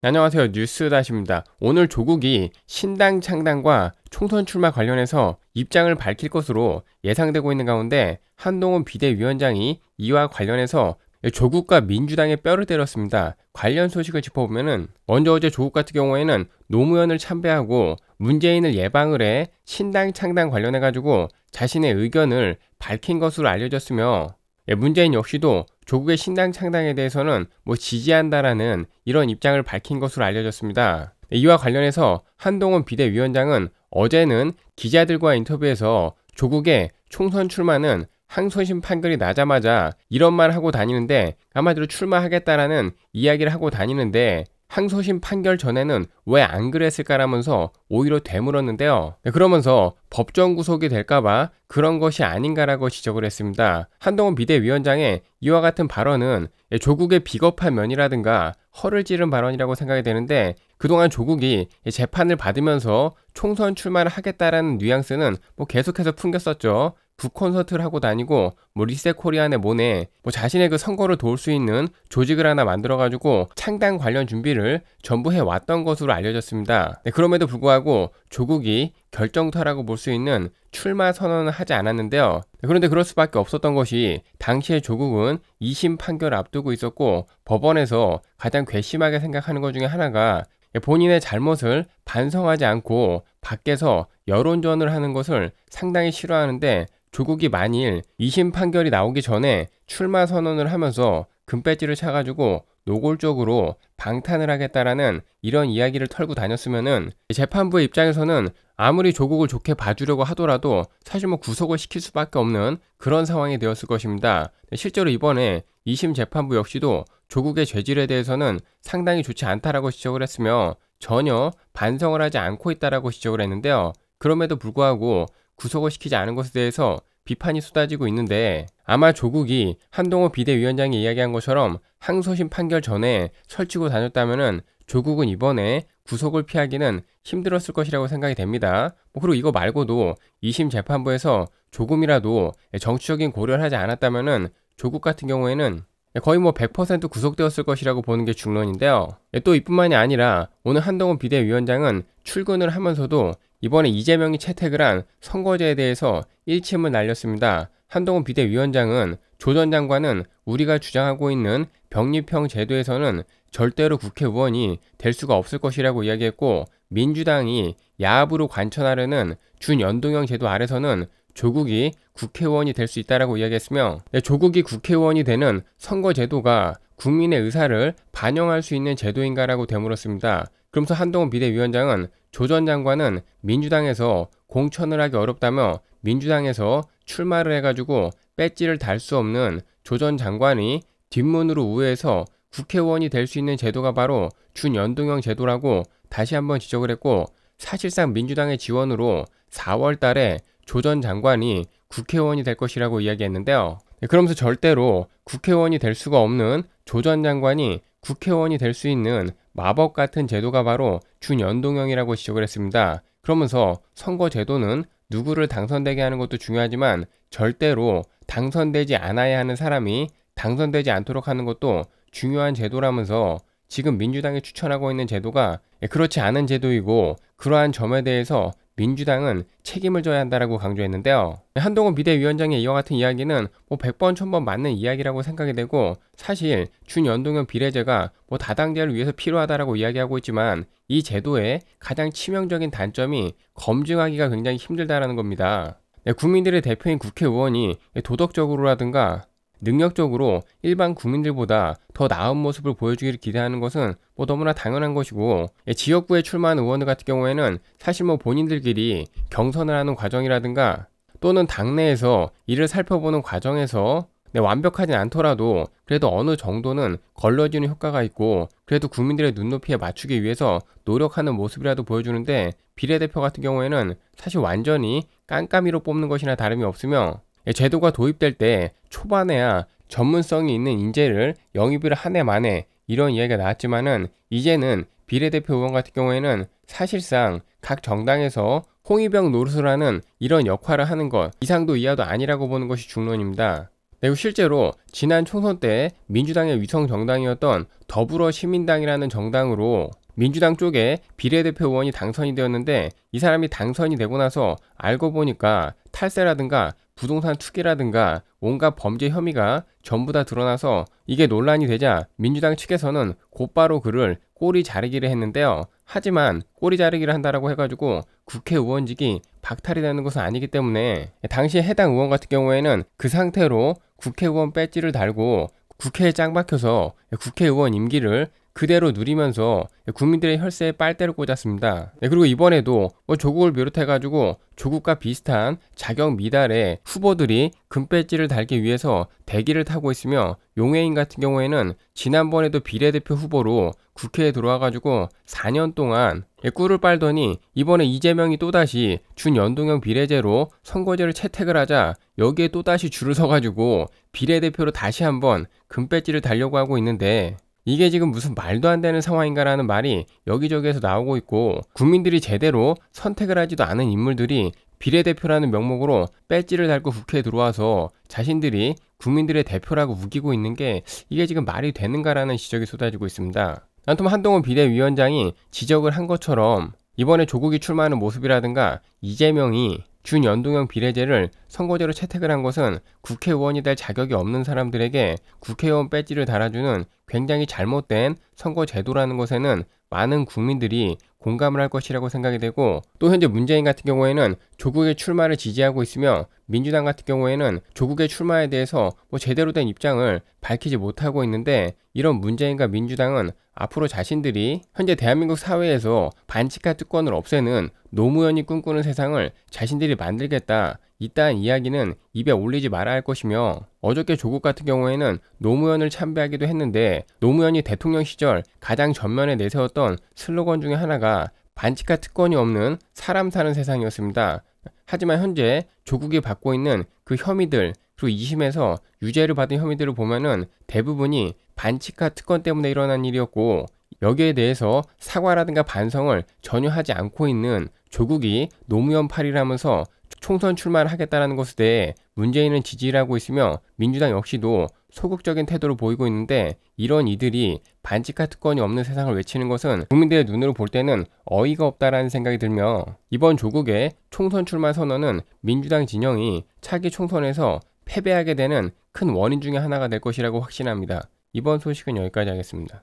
안녕하세요. 뉴스다시입니다. 오늘 조국이 신당 창당과 총선 출마 관련해서 입장을 밝힐 것으로 예상되고 있는 가운데 한동훈 비대위원장이 이와 관련해서 조국과 민주당의 뼈를 때렸습니다. 관련 소식을 짚어보면은 먼저 어제 조국 같은 경우에는 노무현을 참배하고 문재인을 예방을 해 신당 창당 관련해 가지고 자신의 의견을 밝힌 것으로 알려졌으며 예, 문재인 역시도 조국의 신당 창당에 대해서는 뭐 지지한다라는 이런 입장을 밝힌 것으로 알려졌습니다. 예, 이와 관련해서 한동훈 비대위원장은 어제는 기자들과 인터뷰에서 조국의 총선 출마는 항소심 판결이 나자마자 이런 말 하고 다니는데 아마도 출마하겠다라는 이야기를 하고 다니는데 항소심 판결 전에는 왜 안 그랬을까라면서 오히려 되물었는데요. 네, 그러면서 법정 구속이 될까봐 그런 것이 아닌가라고 지적을 했습니다. 한동훈 비대위원장의 이와 같은 발언은 예, 조국의 비겁한 면이라든가 허를 찌른 발언이라고 생각이 되는데 그동안 조국이 예, 재판을 받으면서 총선 출마를 하겠다라는 뉘앙스는 뭐 계속해서 풍겼었죠. 북 콘서트를 하고 다니고 뭐 리세 코리안의 모네 뭐 자신의 그 선거를 도울 수 있는 조직을 하나 만들어 가지고 창당 관련 준비를 전부 해 왔던 것으로 알려졌습니다. 네, 그럼에도 불구하고 조국이 결정타라고 볼 수 있는 출마 선언을 하지 않았는데요. 네, 그런데 그럴 수밖에 없었던 것이 당시에 조국은 2심 판결 을 앞두고 있었고 법원에서 가장 괘씸하게 생각하는 것 중에 하나가 예, 본인의 잘못을 반성하지 않고 밖에서 여론전을 하는 것을 상당히 싫어하는데 조국이 만일 2심 판결이 나오기 전에 출마 선언을 하면서 금배지를 차가지고 노골적으로 방탄을 하겠다라는 이런 이야기를 털고 다녔으면은 재판부의 입장에서는 아무리 조국을 좋게 봐주려고 하더라도 사실 뭐 구속을 시킬 수밖에 없는 그런 상황이 되었을 것입니다. 네, 실제로 이번에 2심 재판부 역시도 조국의 죄질에 대해서는 상당히 좋지 않다라고 지적을 했으며 전혀 반성을 하지 않고 있다라고 지적을 했는데요. 그럼에도 불구하고 구속을 시키지 않은 것에 대해서 비판이 쏟아지고 있는데 아마 조국이 한동호 비대위원장이 이야기한 것처럼 항소심 판결 전에 설치고 다녔다면 조국은 이번에 구속을 피하기는 힘들었을 것이라고 생각이 됩니다. 뭐 그리고 이거 말고도 2심 재판부에서 조금이라도 정치적인 고려를 하지 않았다면 조국 같은 경우에는 거의 뭐 100% 구속되었을 것이라고 보는 게 중론인데요. 예, 또 이뿐만이 아니라 오늘 한동훈 비대위원장은 출근을 하면서도 이번에 이재명이 채택을 한 선거제에 대해서 일침을 날렸습니다. 한동훈 비대위원장은 조 전 장관은 우리가 주장하고 있는 병립형 제도에서는 절대로 국회의원이 될 수가 없을 것이라고 이야기했고 민주당이 야합으로 관철하려는 준연동형 제도 아래서는 조국이 국회의원이 될 수 있다라고 이야기했으며 네, 조국이 국회의원이 되는 선거제도가 국민의 의사를 반영할 수 있는 제도인가라고 되물었습니다. 그러면서 한동훈 비대위원장은 조전 장관은 민주당에서 공천을 하기 어렵다며 민주당에서 출마를 해가지고 배지를 달 수 없는 조 전 장관이 뒷문으로 우회해서 국회의원이 될 수 있는 제도가 바로 준연동형 제도라고 다시 한번 지적을 했고 사실상 민주당의 지원으로 4월 달에 조 전 장관이 국회의원이 될 것이라고 이야기했는데요. 네, 그러면서 절대로 국회의원이 될 수가 없는 조 전 장관이 국회의원이 될 수 있는 마법 같은 제도가 바로 준연동형이라고 지적을 했습니다. 그러면서 선거 제도는 누구를 당선되게 하는 것도 중요하지만 절대로 당선되지 않아야 하는 사람이 당선되지 않도록 하는 것도 중요한 제도라면서 지금 민주당이 추천하고 있는 제도가 예, 그렇지 않은 제도이고 그러한 점에 대해서 민주당은 책임을 져야 한다라고 강조했는데요. 한동훈 비대위원장의 이와 같은 이야기는 뭐 100번 1000번 맞는 이야기라고 생각이 되고 사실 준연동형 비례제가 뭐 다당제를 위해서 필요하다라고 이야기하고 있지만 이 제도의 가장 치명적인 단점이 검증하기가 굉장히 힘들다라는 겁니다. 네, 국민들의 대표인 국회의원이 도덕적으로라든가 능력적으로 일반 국민들보다 더 나은 모습을 보여주기를 기대하는 것은 뭐 너무나 당연한 것이고 예, 지역구에 출마한 의원들 같은 경우에는 사실 뭐 본인들끼리 경선을 하는 과정이라든가 또는 당내에서 이를 살펴보는 과정에서 네, 완벽하진 않더라도 그래도 어느 정도는 걸러지는 효과가 있고 그래도 국민들의 눈높이에 맞추기 위해서 노력하는 모습이라도 보여주는데 비례대표 같은 경우에는 사실 완전히 깜깜이로 뽑는 것이나 다름이 없으며 예, 제도가 도입될 때 초반에야 전문성이 있는 인재를 영입을 한 해 만에 이런 이야기가 나왔지만은 이제는 비례대표 의원 같은 경우에는 사실상 각 정당에서 홍위병 노릇을 하는 이런 역할을 하는 것 이상도 이하도 아니라고 보는 것이 중론입니다. 그리고 실제로 지난 총선 때 민주당의 위성 정당이었던 더불어시민당이라는 정당으로 민주당 쪽에 비례대표 의원이 당선이 되었는데 이 사람이 당선이 되고 나서 알고 보니까 탈세라든가 부동산 투기라든가 온갖 범죄 혐의가 전부 다 드러나서 이게 논란이 되자 민주당 측에서는 곧바로 그를 꼬리 자르기를 했는데요. 하지만 꼬리 자르기를 한다라고 해가지고 국회의원직이 박탈이 되는 것은 아니기 때문에 당시 해당 의원 같은 경우에는 그 상태로 국회의원 배지를 달고 국회에 짱박혀서 국회의원 임기를 그대로 누리면서 국민들의 혈세에 빨대를 꽂았습니다. 네, 그리고 이번에도 뭐 조국을 비롯해가지고 조국과 비슷한 자격 미달의 후보들이 금배지를 달기 위해서 대기를 타고 있으며 용해인 같은 경우에는 지난번에도 비례대표 후보로 국회에 들어와가지고 4년 동안 예, 꿀을 빨더니 이번에 이재명이 또다시 준연동형 비례제로 선거제를 채택을 하자 여기에 또다시 줄을 서가지고 비례대표로 다시 한번 금배지를 달려고 하고 있는데 이게 지금 무슨 말도 안 되는 상황인가라는 말이 여기저기에서 나오고 있고 국민들이 제대로 선택을 하지도 않은 인물들이 비례대표라는 명목으로 배지를 달고 국회에 들어와서 자신들이 국민들의 대표라고 우기고 있는 게 이게 지금 말이 되는가라는 지적이 쏟아지고 있습니다. 난통 한동훈 비대위원장이 지적을 한 것처럼 이번에 조국이 출마하는 모습이라든가 이재명이 준연동형 비례제를 선거제로 채택을 한 것은 국회의원이 될 자격이 없는 사람들에게 국회의원 배지를 달아주는 굉장히 잘못된 선거 제도라는 것에는 많은 국민들이 공감을 할 것이라고 생각이 되고 또 현재 문재인 같은 경우에는 조국의 출마를 지지하고 있으며 민주당 같은 경우에는 조국의 출마에 대해서 뭐 제대로 된 입장을 밝히지 못하고 있는데 이런 문재인과 민주당은 앞으로 자신들이 현재 대한민국 사회에서 반칙과 특권을 없애는 노무현이 꿈꾸는 세상을 자신들이 만들겠다. 이딴 이야기는 입에 올리지 말아야 할 것이며 어저께 조국 같은 경우에는 노무현을 참배하기도 했는데 노무현이 대통령 시절 가장 전면에 내세웠던 슬로건 중의 하나가 반칙과 특권이 없는 사람 사는 세상이었습니다. 하지만 현재 조국이 받고 있는 그 혐의들 그리고 2심에서 유죄를 받은 혐의들을 보면은 대부분이 반칙과 특권 때문에 일어난 일이었고 여기에 대해서 사과라든가 반성을 전혀 하지 않고 있는 조국이 노무현팔이라면서 총선 출마를 하겠다라는 것에 대해 문재인은 지지를 하고 있으며 민주당 역시도 소극적인 태도를 보이고 있는데 이런 이들이 반칙과 특권이 없는 세상을 외치는 것은 국민들의 눈으로 볼 때는 어이가 없다라는 생각이 들며 이번 조국의 총선 출마 선언은 민주당 진영이 차기 총선에서 패배하게 되는 큰 원인 중의 하나가 될 것이라고 확신합니다. 이번 소식은 여기까지 하겠습니다.